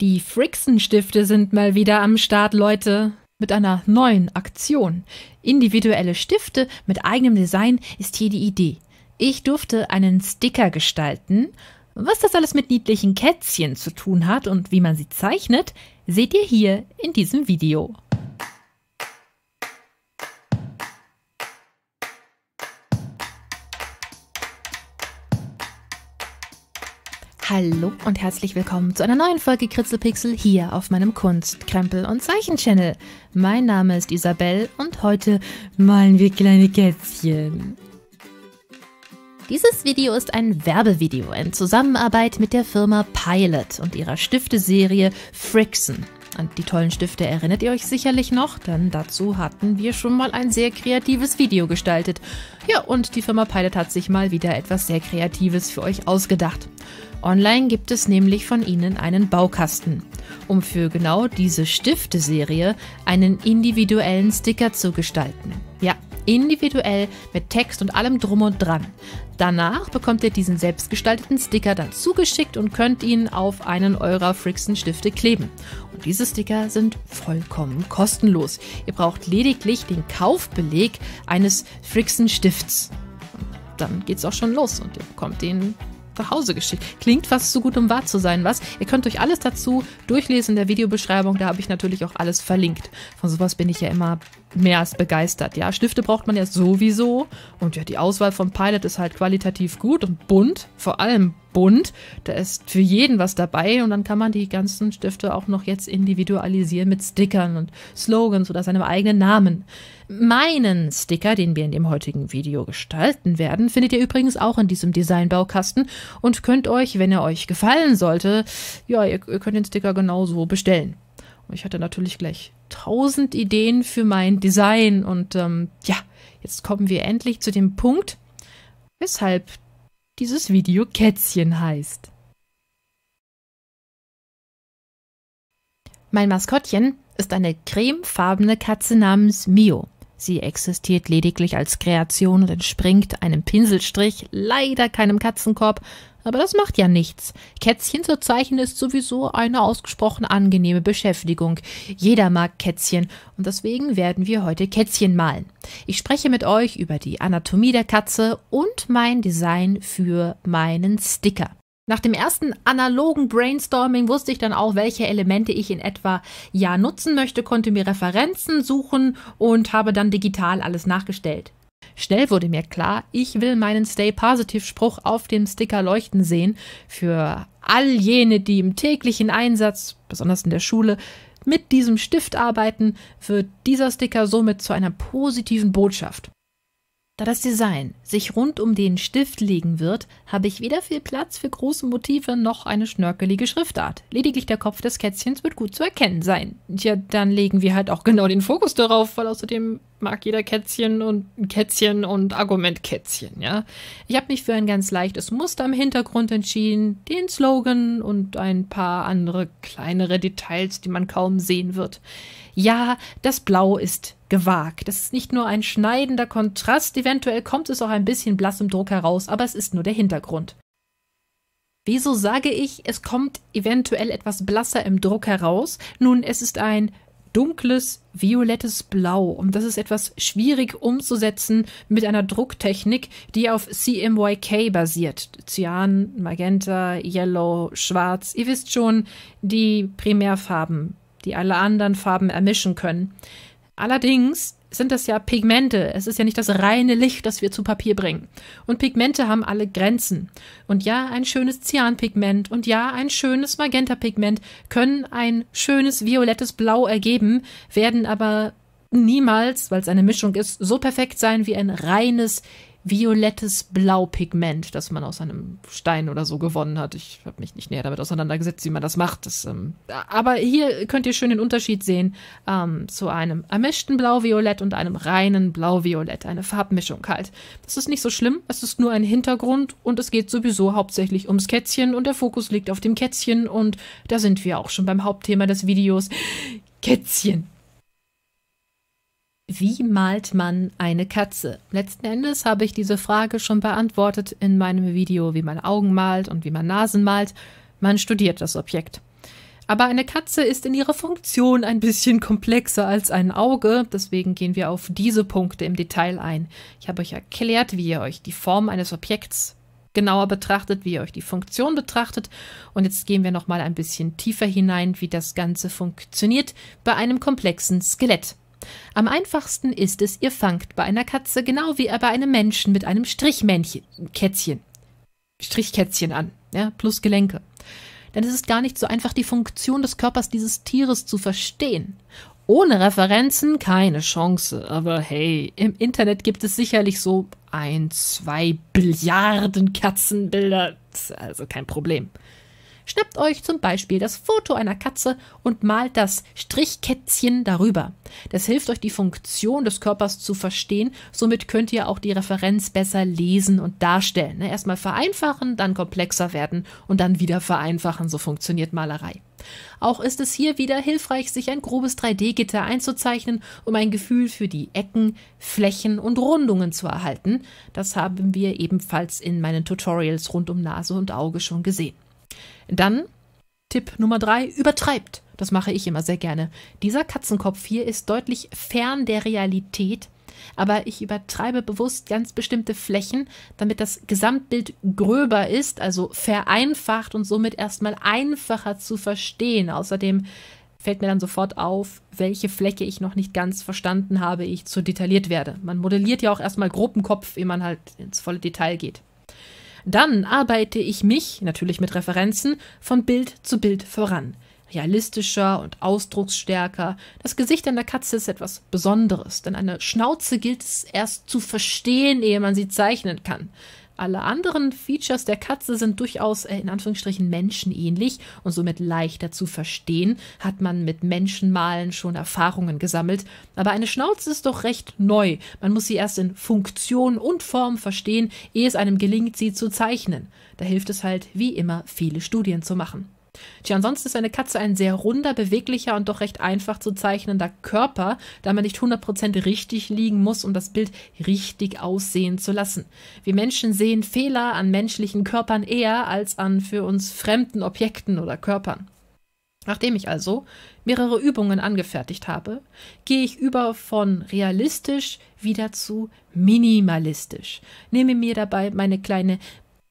Die Frickson-Stifte sind mal wieder am Start, Leute. Mit einer neuen Aktion. Individuelle Stifte mit eigenem Design ist hier die Idee. Ich durfte einen Sticker gestalten. Was das alles mit niedlichen Kätzchen zu tun hat und wie man sie zeichnet, seht ihr hier in diesem Video. Hallo und herzlich willkommen zu einer neuen Folge Kritzelpixel hier auf meinem Kunst-, Krempel- und Zeichen-Channel. Mein Name ist Isabel und heute malen wir kleine Kätzchen. Dieses Video ist ein Werbevideo in Zusammenarbeit mit der Firma Pilot und ihrer Stifteserie Frickson. An die tollen Stifte erinnert ihr euch sicherlich noch, denn dazu hatten wir schon mal ein sehr kreatives Video gestaltet. Ja, und die Firma Pilot hat sich mal wieder etwas sehr Kreatives für euch ausgedacht. Online gibt es nämlich von ihnen einen Baukasten. Um für genau diese Stifteserie einen individuellen Sticker zu gestalten. Ja, individuell mit Text und allem drum und dran. Danach bekommt ihr diesen selbstgestalteten Sticker dann zugeschickt und könnt ihn auf einen eurer Frickson Stifte kleben. Und diese Sticker sind vollkommen kostenlos. Ihr braucht lediglich den Kaufbeleg eines Frickson Stifts. Und dann geht's auch schon los und ihr bekommt den nach Hause geschickt. Klingt fast zu gut, um wahr zu sein, was? Ihr könnt euch alles dazu durchlesen in der Videobeschreibung. Da habe ich natürlich auch alles verlinkt. Von sowas bin ich ja immer mehr als begeistert. Ja, Stifte braucht man ja sowieso. Und ja, die Auswahl von Pilot ist halt qualitativ gut und bunt, vor allem bunt. Da ist für jeden was dabei und dann kann man die ganzen Stifte auch noch jetzt individualisieren mit Stickern und Slogans oder seinem eigenen Namen. Meinen Sticker, den wir in dem heutigen Video gestalten werden, findet ihr übrigens auch in diesem Designbaukasten und könnt euch, wenn er euch gefallen sollte, ja, ihr, ihr könnt den Sticker genauso bestellen. Und ich hatte natürlich gleich tausend Ideen für mein Design. Und ähm, ja, jetzt kommen wir endlich zu dem Punkt, weshalb dieses Video Kätzchen heißt. Mein Maskottchen ist eine cremefarbene Katze namens Mio. Sie existiert lediglich als Kreation und entspringt einem Pinselstrich, leider keinem Katzenkorb, aber das macht ja nichts. Kätzchen zu zeichnen ist sowieso eine ausgesprochen angenehme Beschäftigung. Jeder mag Kätzchen und deswegen werden wir heute Kätzchen malen. Ich spreche mit euch über die Anatomie der Katze und mein Design für meinen Sticker. Nach dem ersten analogen Brainstorming wusste ich dann auch, welche Elemente ich in etwa ja nutzen möchte, konnte mir Referenzen suchen und habe dann digital alles nachgestellt. Schnell wurde mir klar, ich will meinen Stay Positive Spruch auf dem Sticker leuchten sehen für all jene, die im täglichen Einsatz, besonders in der Schule, mit diesem Stift arbeiten, wird dieser Sticker somit zu einer positiven Botschaft. Da das Design sich rund um den Stift legen wird, habe ich weder viel Platz für große Motive noch eine schnörkelige Schriftart. Lediglich der Kopf des Kätzchens wird gut zu erkennen sein. Tja, dann legen wir halt auch genau den Fokus darauf, weil außerdem mag jeder Kätzchen und Kätzchen und Argumentkätzchen, ja. Ich habe mich für ein ganz leichtes Muster im Hintergrund entschieden, den Slogan und ein paar andere kleinere Details, die man kaum sehen wird. Ja, das Blau ist gewagt. Das ist nicht nur ein schneidender Kontrast, eventuell kommt es auch ein bisschen blass im Druck heraus, aber es ist nur der Hintergrund. Wieso sage ich, es kommt eventuell etwas blasser im Druck heraus? Nun, es ist ein dunkles, violettes Blau. Und das ist etwas schwierig umzusetzen mit einer Drucktechnik, die auf CMYK basiert. Cyan, Magenta, Yellow, Schwarz. Ihr wisst schon, die Primärfarben, die alle anderen Farben ermischen können. Allerdings sind das ja Pigmente. Es ist ja nicht das reine Licht, das wir zu Papier bringen. Und Pigmente haben alle Grenzen. Und ja, ein schönes Cyanpigment und ja, ein schönes Magentapigment können ein schönes violettes Blau ergeben, werden aber niemals, weil es eine Mischung ist, so perfekt sein wie ein reines violettes Blaupigment, das man aus einem Stein oder so gewonnen hat. Ich habe mich nicht näher damit auseinandergesetzt, wie man das macht. Das, ähm, aber hier könnt ihr schön den Unterschied sehen ähm, zu einem ermischten Blau-Violett und einem reinen Blau-Violett, eine Farbmischung halt. Das ist nicht so schlimm, es ist nur ein Hintergrund und es geht sowieso hauptsächlich ums Kätzchen und der Fokus liegt auf dem Kätzchen und da sind wir auch schon beim Hauptthema des Videos. Kätzchen. Wie malt man eine Katze? Letzten Endes habe ich diese Frage schon beantwortet in meinem Video, wie man Augen malt und wie man Nasen malt. Man studiert das Objekt. Aber eine Katze ist in ihrer Funktion ein bisschen komplexer als ein Auge, deswegen gehen wir auf diese Punkte im Detail ein. Ich habe euch erklärt, wie ihr euch die Form eines Objekts genauer betrachtet, wie ihr euch die Funktion betrachtet und jetzt gehen wir nochmal ein bisschen tiefer hinein, wie das Ganze funktioniert bei einem komplexen Skelett. Am einfachsten ist es, ihr fangt bei einer Katze genau wie er bei einem Menschen mit einem Strichmännchen, Kätzchen, Strichkätzchen an, ja, plus Gelenke. Denn es ist gar nicht so einfach, die Funktion des Körpers dieses Tieres zu verstehen. Ohne Referenzen keine Chance. Aber hey, im Internet gibt es sicherlich so ein, zwei Billiarden Katzenbilder. Also kein Problem. Schnappt euch zum Beispiel das Foto einer Katze und malt das Strichkätzchen darüber. Das hilft euch, die Funktion des Körpers zu verstehen. Somit könnt ihr auch die Referenz besser lesen und darstellen. Ne? Erstmal vereinfachen, dann komplexer werden und dann wieder vereinfachen. So funktioniert Malerei. Auch ist es hier wieder hilfreich, sich ein grobes 3D-Gitter einzuzeichnen, um ein Gefühl für die Ecken, Flächen und Rundungen zu erhalten. Das haben wir ebenfalls in meinen Tutorials rund um Nase und Auge schon gesehen. Dann Tipp Nummer drei, übertreibt. Das mache ich immer sehr gerne. Dieser Katzenkopf hier ist deutlich fern der Realität, aber ich übertreibe bewusst ganz bestimmte Flächen, damit das Gesamtbild gröber ist, also vereinfacht und somit erstmal einfacher zu verstehen. Außerdem fällt mir dann sofort auf, welche Fläche ich noch nicht ganz verstanden habe, ich zu detailliert werde. Man modelliert ja auch erstmal groben Kopf, ehe man halt ins volle Detail geht. Dann arbeite ich mich, natürlich mit Referenzen, von Bild zu Bild voran. Realistischer und ausdrucksstärker. Das Gesicht einer Katze ist etwas Besonderes, denn eine Schnauze gilt es erst zu verstehen, ehe man sie zeichnen kann. Alle anderen Features der Katze sind durchaus äh, in Anführungsstrichen menschenähnlich und somit leichter zu verstehen, hat man mit Menschenmalen schon Erfahrungen gesammelt. Aber eine Schnauze ist doch recht neu. Man muss sie erst in Funktion und Form verstehen, ehe es einem gelingt, sie zu zeichnen. Da hilft es halt, wie immer, viele Studien zu machen. Tja, ansonsten ist eine Katze ein sehr runder, beweglicher und doch recht einfach zu zeichnender Körper, da man nicht 100% richtig liegen muss, um das Bild richtig aussehen zu lassen. Wir Menschen sehen Fehler an menschlichen Körpern eher als an für uns fremden Objekten oder Körpern. Nachdem ich also mehrere Übungen angefertigt habe, gehe ich über von realistisch wieder zu minimalistisch. Nehme mir dabei meine kleine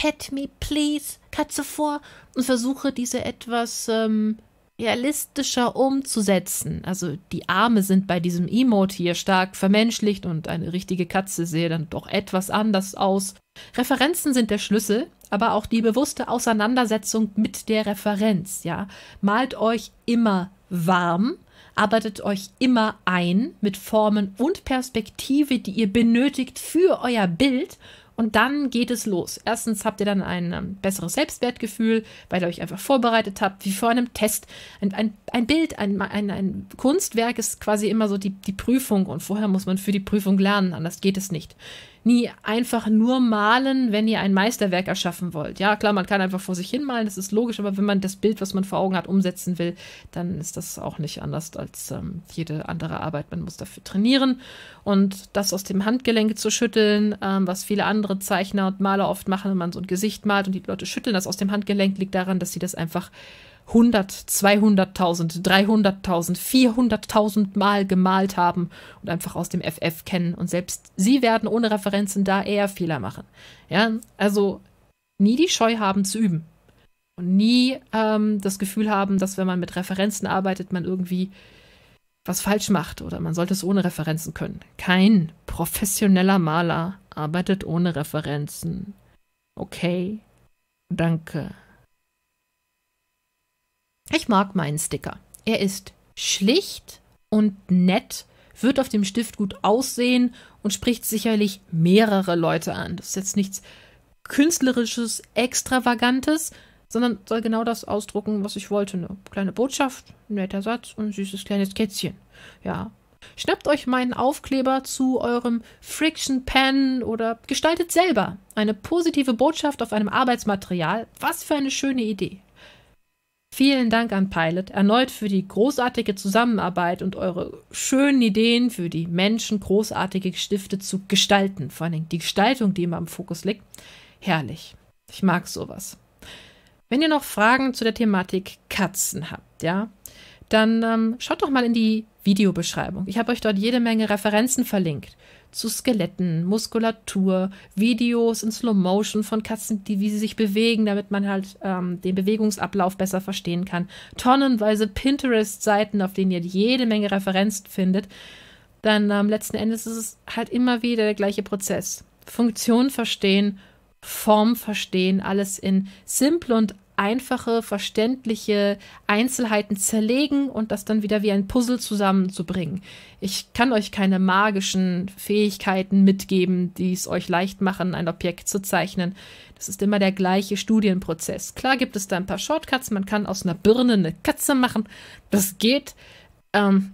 pet me, please, Katze vor und versuche diese etwas ähm, realistischer umzusetzen. Also die Arme sind bei diesem Emote hier stark vermenschlicht und eine richtige Katze sehe dann doch etwas anders aus. Referenzen sind der Schlüssel, aber auch die bewusste Auseinandersetzung mit der Referenz, ja. Malt euch immer warm, arbeitet euch immer ein mit Formen und Perspektive, die ihr benötigt für euer Bild und dann geht es los. Erstens habt ihr dann ein ähm, besseres Selbstwertgefühl, weil ihr euch einfach vorbereitet habt, wie vor einem Test. Ein, ein, ein Bild, ein, ein, ein Kunstwerk ist quasi immer so die, die Prüfung und vorher muss man für die Prüfung lernen, anders geht es nicht nie einfach nur malen, wenn ihr ein Meisterwerk erschaffen wollt. Ja, klar, man kann einfach vor sich hin malen, das ist logisch, aber wenn man das Bild, was man vor Augen hat, umsetzen will, dann ist das auch nicht anders als ähm, jede andere Arbeit. Man muss dafür trainieren und das aus dem Handgelenk zu schütteln, ähm, was viele andere Zeichner und Maler oft machen, wenn man so ein Gesicht malt und die Leute schütteln das aus dem Handgelenk, liegt daran, dass sie das einfach 100, 200.000, 300.000, 400.000 Mal gemalt haben und einfach aus dem FF kennen. Und selbst sie werden ohne Referenzen da eher Fehler machen. Ja, also nie die Scheu haben zu üben. Und nie ähm, das Gefühl haben, dass wenn man mit Referenzen arbeitet, man irgendwie was falsch macht oder man sollte es ohne Referenzen können. Kein professioneller Maler arbeitet ohne Referenzen. Okay, danke. Ich mag meinen Sticker. Er ist schlicht und nett, wird auf dem Stift gut aussehen und spricht sicherlich mehrere Leute an. Das ist jetzt nichts künstlerisches, extravagantes, sondern soll genau das ausdrucken, was ich wollte. Eine kleine Botschaft, ein netter Satz und ein süßes kleines Kätzchen. Ja. Schnappt euch meinen Aufkleber zu eurem Friction Pen oder gestaltet selber eine positive Botschaft auf einem Arbeitsmaterial. Was für eine schöne Idee. Vielen Dank an Pilot erneut für die großartige Zusammenarbeit und eure schönen Ideen für die Menschen, großartige Stifte zu gestalten. Vor allem die Gestaltung, die immer im Fokus liegt. Herrlich. Ich mag sowas. Wenn ihr noch Fragen zu der Thematik Katzen habt, ja, dann ähm, schaut doch mal in die Videobeschreibung. Ich habe euch dort jede Menge Referenzen verlinkt zu Skeletten, Muskulatur, Videos in Slow Motion von Katzen, die wie sie sich bewegen, damit man halt ähm, den Bewegungsablauf besser verstehen kann. Tonnenweise Pinterest-Seiten, auf denen ihr jede Menge Referenzen findet. Dann ähm, letzten Endes ist es halt immer wieder der gleiche Prozess. Funktion verstehen, Form verstehen, alles in simple und einfache, verständliche Einzelheiten zerlegen und das dann wieder wie ein Puzzle zusammenzubringen. Ich kann euch keine magischen Fähigkeiten mitgeben, die es euch leicht machen, ein Objekt zu zeichnen. Das ist immer der gleiche Studienprozess. Klar gibt es da ein paar Shortcuts, man kann aus einer Birne eine Katze machen, das geht. Ähm,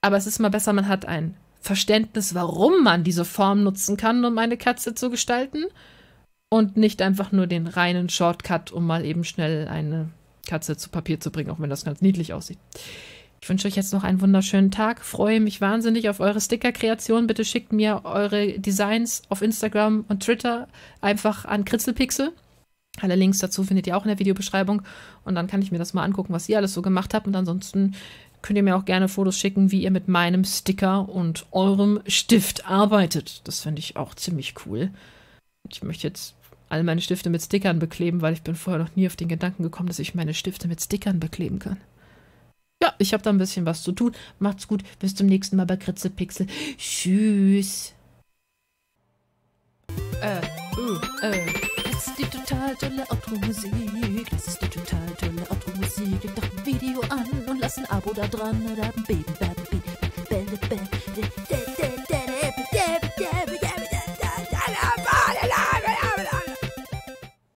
aber es ist immer besser, man hat ein Verständnis, warum man diese Form nutzen kann, um eine Katze zu gestalten und nicht einfach nur den reinen Shortcut, um mal eben schnell eine Katze zu Papier zu bringen, auch wenn das ganz niedlich aussieht. Ich wünsche euch jetzt noch einen wunderschönen Tag. Freue mich wahnsinnig auf eure Sticker-Kreation. Bitte schickt mir eure Designs auf Instagram und Twitter einfach an Kritzelpixel. Alle Links dazu findet ihr auch in der Videobeschreibung. Und dann kann ich mir das mal angucken, was ihr alles so gemacht habt. Und ansonsten könnt ihr mir auch gerne Fotos schicken, wie ihr mit meinem Sticker und eurem Stift arbeitet. Das finde ich auch ziemlich cool. Ich möchte jetzt all meine Stifte mit Stickern bekleben, weil ich bin vorher noch nie auf den Gedanken gekommen, dass ich meine Stifte mit Stickern bekleben kann. Ja, ich habe da ein bisschen was zu tun. Macht's gut. Bis zum nächsten Mal bei Kritzepixel. Tschüss. Äh, uh, äh. Das ist die total tolle Automusik. Das ist die total tolle Automusik. Gib doch ein Video an und lass ein Abo da dran. Da, baby, baby, baby, baby, baby, baby.